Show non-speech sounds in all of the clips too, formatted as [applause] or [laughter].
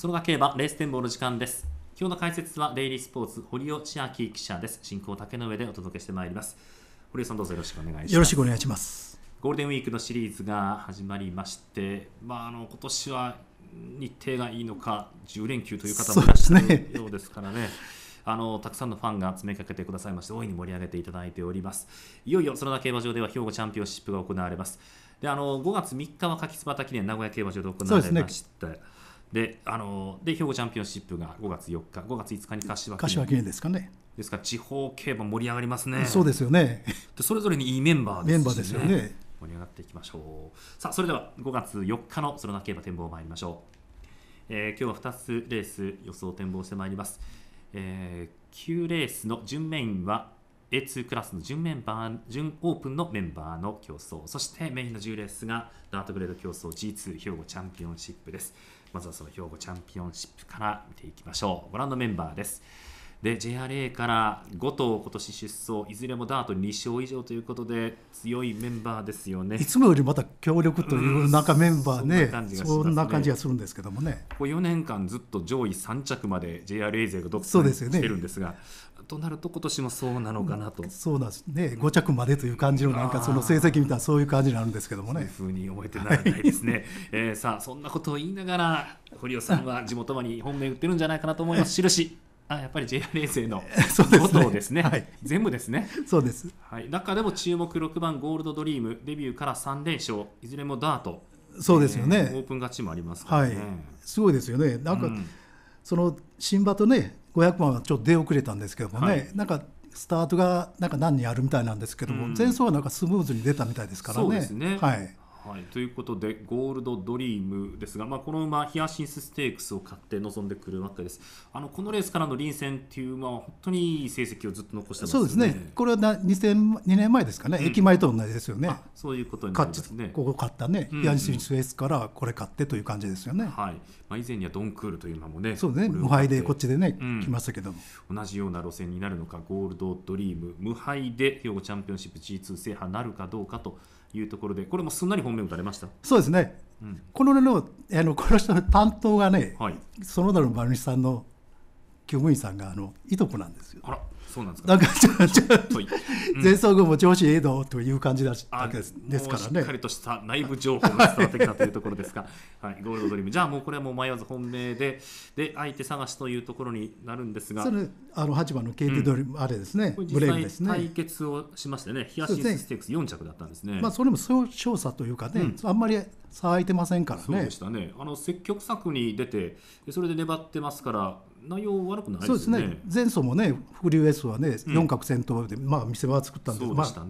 そのだければレース展望の時間です。今日の解説はデイリースポーツ堀尾千秋記者です。進行竹の上でお届けしてまいります。堀尾さんどうぞよろしくお願いします。よろしくお願いします。ゴールデンウィークのシリーズが始まりまして、まああの今年は日程がいいのか10連休という方もいらっしゃるようですからね。あのたくさんのファンが詰めかけてくださいまして大いに盛り上げていただいておりますいよいよ園田競馬場では兵庫チャンピオンシップが行われますであの5月3日は柿た記念名古屋競馬場で行われまして、であので兵庫チャンピオンシップが5月4日5月5日に柏柏記念ですかねですから地方競馬盛り上がりますねそうですよねでそれぞれにいいメンバーです、ね、メンバーですよね盛り上がっていきましょうさあそれでは5月4日のその競馬展望参りましょう、えー、今日は2つレース予想展望してまいります、えー、9レースの準メインは A2 クラスの準メンバー準オープンのメンバーの競争そしてメインの10レースがダートグレード競争 G2 兵庫チャンピオンシップですまずはその兵庫チャンピオンシップから見ていきましょうご覧のメンバーですで JRA から5頭今年出走いずれもダート2勝以上ということで強いメンバーですよねいつもよりまた強力というなんかメンバーね、うんそんね、そんな感じがするんですけどもねこう4年間ずっと上位3着まで JRA 勢がどっかにしてるんですがとなると今年もそうなのかなと、そうなんですね5着までという感じのなんかその成績みたいなそういう感じになるんですけどもねそういうふうに思えてならないですね、は [laughs] えー、さあそんなことを言いながら堀尾さんは地元馬に本命打ってるんじゃないかなと思います印あやっぱり JR 衛星の5 [laughs] 頭ですねねはい、全部ですねそうです、はい、中でも注目6番ゴールドドリームデビューから3連勝いずれもダートそうですよね、えー、オープン勝ちもありますから、ね、はい、すごいですよねなんか、うん、その新馬とね500番はちょっと出遅れたんですけどもね、はい、なんかスタートがなんか何人あるみたいなんですけども、うん、前走はなんかスムーズに出たみたいですからね。そうですね。はい。はい、ということでゴールドドリームですが、まあ、この馬ヒアシンスステークスを買って臨んでくるわけですあのこのレースからの臨戦という馬は本当にいい成績をずっと残してます、ね、そうですねこれはな 2, 0 2年前ですかね、うん、駅前と同じですよねそういうことになりますねここ買ったね、ヒアシンスエースからこれ買ってという感じですよね、はいまあ、以前にはドンクールという馬もねそうね無敗でこっちでね、うん、来ましたけど同じような路線になるのかゴールドドリーム無敗で兵庫チャンピオンシップ G2 制覇なるかどうかというところで、これもすんなり本命打たれましたそうですね、うん、こののあのこの人の担当がね、はい、園田の馬主さんの局務員さんがあのいとこなんですよ。あらそうなんですか、なんかちょっと、前奏後も調子いいぞという感じだだけですからねしっかりとした内部情報が伝わってきたというところですが、[laughs] はい、ゴールドドリームじゃあもうこれはもう迷わず本命でで相手探しというところになるんですがそれあの8番のケーテドリーム、うん、あれですねブレイですね対決をしましてねヒアシンスステークス四着だったんですね、ね、まあ、それも勝差というかね、うん、あんまり差空いてませんからねそうでしたねあの積極策に出てそれで粘ってますから内容悪くない、ね、そうですね前走もね伏流 S はね、四角戦闘で、まあ、見せ場は作ったんですけど、ね、まあ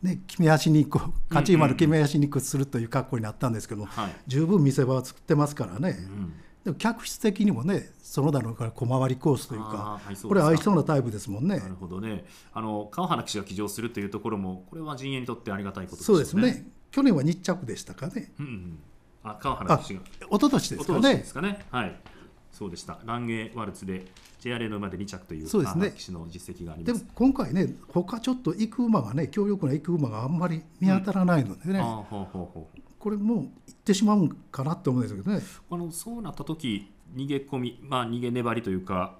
ね、決め足にこう勝ち丸決め足にくするという格好になったんですけど、はい、十分見せ場は作ってますからね、うんでも客室的にもねそのだろうから小回りコースというか、はい、うこれ合いそうなタイプですもんね。なるほどねあの川原騎手が騎乗するというところもこれは陣営にとってありがたいことですね。そうですね去年は日着でしたかね。うん、うん、あ川原騎手が一昨年ですかね。ですかねはいそうでしたランエワルツで JRA の馬で2着というそうですね騎手の実績がありますでも今回ね他ちょっと行く馬がね強力な行く馬があんまり見当たらないのでね、うん、ほうほうほうこれもう行ってしまうんかなって思うんですけどねこのそうなった時逃げ込み、まあ、逃げ粘りというか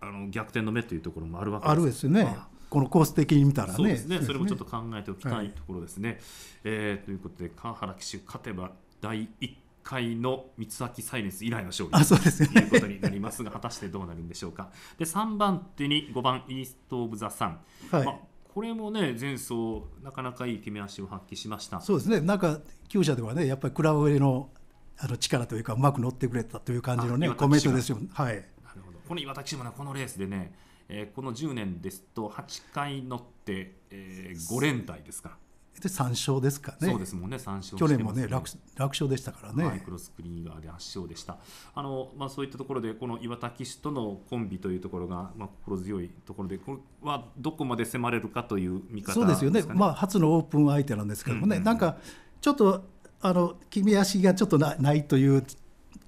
あの逆転の目というところもあるわけですあるですねこのコース的に見たらねそうですね、ね、それもちょっと考えておきたいところですね。はい、えー、ということで川原騎手勝てば第1回の三崎サイレンス以来の勝利ということになりますが、果たしてどうなるんでしょうか。で3番手に5番イースト・オブ・ザ・サン、はいまこれもね前走なかなかいい決め足を発揮しましたそうですねなんか厩舎ではねやっぱりクラブ上のあの力というかうまく乗ってくれたという感じのねコメントですよはいなるほどこの岩田騎もねこのレースでね、えー、この10年ですと8回乗って、えー、5連隊ですかで三勝ですかね。そうですもんね、三勝、ね、去年もね楽楽勝でしたからね。マイクロスクリーン側で圧勝でした。あのまあそういったところでこの岩田騎手とのコンビというところがまあ心強いところでこれはどこまで迫れるかという見方、ね、そうですよね。まあ初のオープン相手なんですけどもね、うんうん、なんかちょっとあの君足がちょっとなないという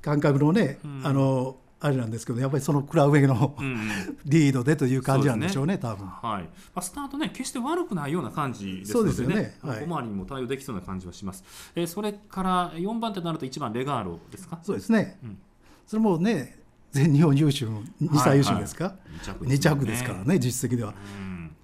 感覚のね、うん、あのあれなんですけどやっぱりそのクラウエの、うん、リードでという感じなんでしょうね、うね多分、はいまあ、スタートね、決して悪くないような感じですので、ね、そうですよね、はい、小回りにも対応できそうな感じはします、えー、それから4番手となると、1番、レガーロですか。そうですね、うん、それもね全日本優秀2歳優秀ですか、はいはい、2, 着ね、2着ですからね、実績では。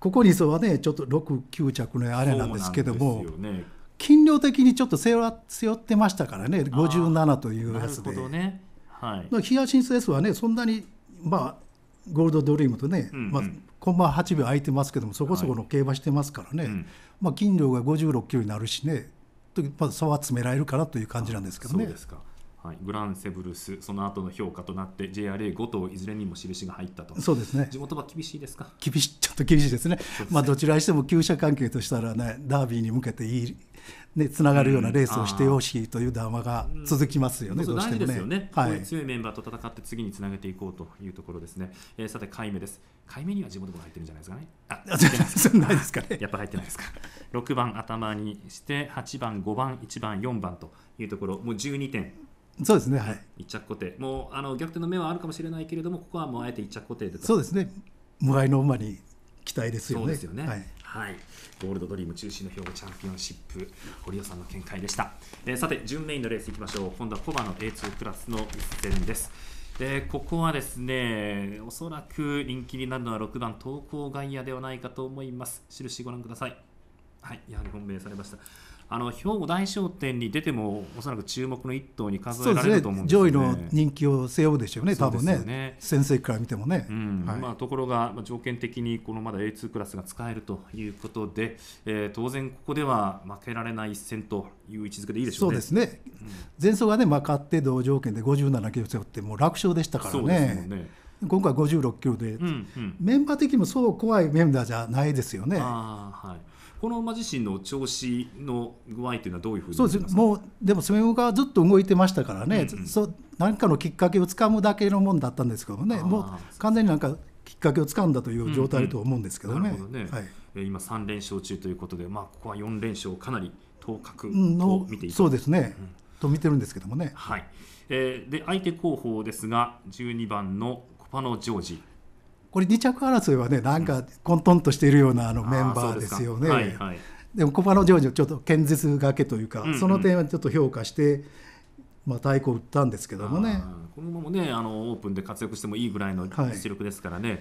ここにそうはね、ちょっと6、9着のあれなんですけども。ね、斤量的にちょっと背負ってましたからね、57というやつで。なるほどねはい、ンス S はねそんなにまあゴールドドリームとね、うんうん、まあ、コンマ8秒空いてますけどもそこそこの競馬してますからね、はいまあ、金量が56キロになるしねまあ、差は詰められるからという感じなんですけどね。はい、グランセブルス、その後の評価となって、JRA5 頭、いずれにも印が入ったと、そうですね地元は厳しいですか厳しちょっと厳しいですね、すねまあ、どちらにしても、厩舎関係としたらね、ダービーに向けていいね、つながるようなレースをしてほしいという談話が続きますよね、うん、どうしてもね。ねはい、強いメンバーと戦って次につなげていこうというところですね。えー、さて、回目です。回目には地元も入ってるんじゃないですかね。あ、[laughs] ないですかね。やっぱ入ってないですか。6番頭にして、8番、5番、1番、4番というところ、もう12点。そうですね、はい、一着固定、もうあの逆転の目はあるかもしれないけれども、ここはもうあえて一着固定でそうですね、無害の馬に期待ですよね。そうですよね、はいはい、ゴールドドリーム中心の兵庫チャンピオンシップ堀尾さんの見解でした、えー、さて準メインのレースいきましょう今度はコバの A2 クラスの一戦ですでここはですねおそらく人気になるのは6番東光外野ではないかと思います印ご覧くださいはいやはり本命されましたあの兵庫大商店に出てもおそらく注目の一頭に数えられると思うんですよね、ね、上位の人気を背負うでしょうね、多分ね、ね先生から見てもね。まあ、ところが、条件的にこのまだ A2 クラスが使えるということで、えー、当然、ここでは負けられない一戦という位置づけでいいでしょう、ね、そうですね、うん、前走がね、ま勝って同条件で57キロ背負って、もう楽勝でしたからね。今回56キロで、うんうん、メンバー的にもそう怖いメンバーじゃないですよね。はいこの馬自身の調子の具合というのはどういうふうにそうですもうでも攻めがずっと動いてましたからね、うんうん、そ何かのきっかけをつかむだけのもんだったんですけどねもう完全になんかきっかけをつかんだという状態と思うんですけどね。はい、今3連勝中ということで、まあ、ここは4連勝かなり頭角と見ていた、そうですね、うん、と見てるんですけどもね。はいえー、で相手候補ですが12番のコパノ・ジョージ。これ2着争いはねなんか混沌としているようなあのメンバーですよね。はいでもパのジョージをちょっと堅実がけというか、その点はちょっと評価して。まあ、太鼓を打ったんですけどもねこのままねあのオープンで活躍してもいいぐらいの実力ですからね、はい、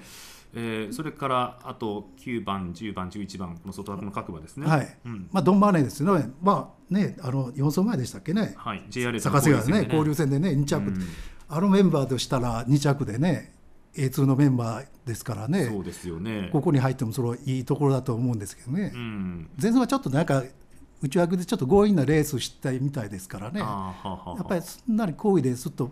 えー、それからあと9番、10番、11番、この外枠の各馬ですね、はいうん、まあ、ドン・マーンですよね、まあね、あの4走前でしたっけね、はい、JR の交流戦ね、交流戦でね2着、うん、あのメンバーとしたら2着でね、A2 のメンバーですからねそうですよねここに入ってもそれいいところだと思うんですけどね、うん、前線はちょっとなんか内訳でちょっと強引なレースをしたいみたいですからねやっぱりすんなり好意ですっと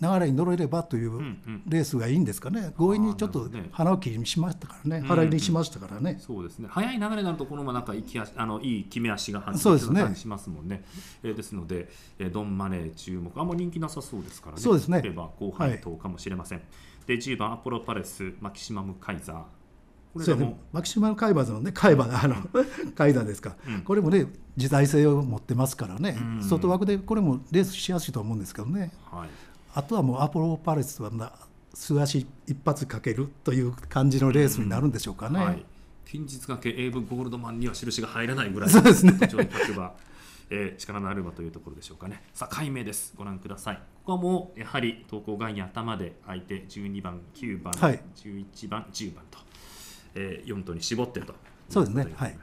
流れに乗れればというレースがいいんですかね、うんうん、強引にちょっと鼻を切りにしましたからね、腹入りしましたからね、うんうん、そうですね、早い流れになると、このままなんかいきあのいい決め足が反応する感じしますもんね、ねえー、ですので、えー、ドンマネー注目、あんま人気なさそうですからね、そうですね後半等かもしれません。はいで10番アポロパレスマキシマムカイザーこれでも、ね、マキシマムカイバーズのねカイバーあの [laughs] カイザーですか、うん、これもね時代性を持ってますからね、うん、外枠でこれもレースしやすいと思うんですけどね、はい、あとはもうアポロパレスは素足一発かけるという感じのレースになるんでしょうかね。うんはい、近日がけ英文ゴールドマンには印が入らないぐらいの特徴にえー、力のある馬というところでしょうかねさあ解明ですご覧くださいここはもうやはり投稿外に頭で相手12番9番、はい、11番10番と、えー、4頭に絞ってとそうですねはい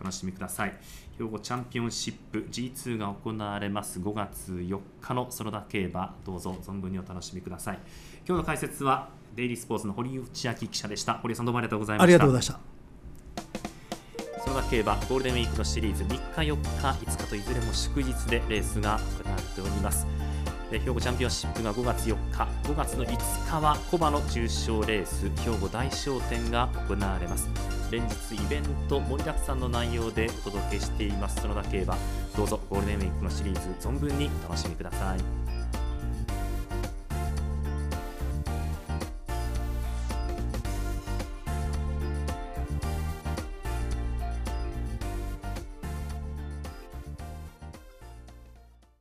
楽しみください兵庫チャンピオンシップ G2 が行われます5月4日の園田競馬どうぞ存分にお楽しみください今日の解説はデイリースポーツの堀内明記者でした堀さんどうもありがとうございましたありがとうございましたその他競馬ゴールデンウィークのシリーズ3日4日5日といずれも祝日でレースが行われております兵庫チャンピオンシップが5月4日5月の5日はコバの重賞レース兵庫大賞典が行われます連日イベント盛りだくさんの内容でお届けしていますその他競馬どうぞゴールデンウィークのシリーズ存分にお楽しみください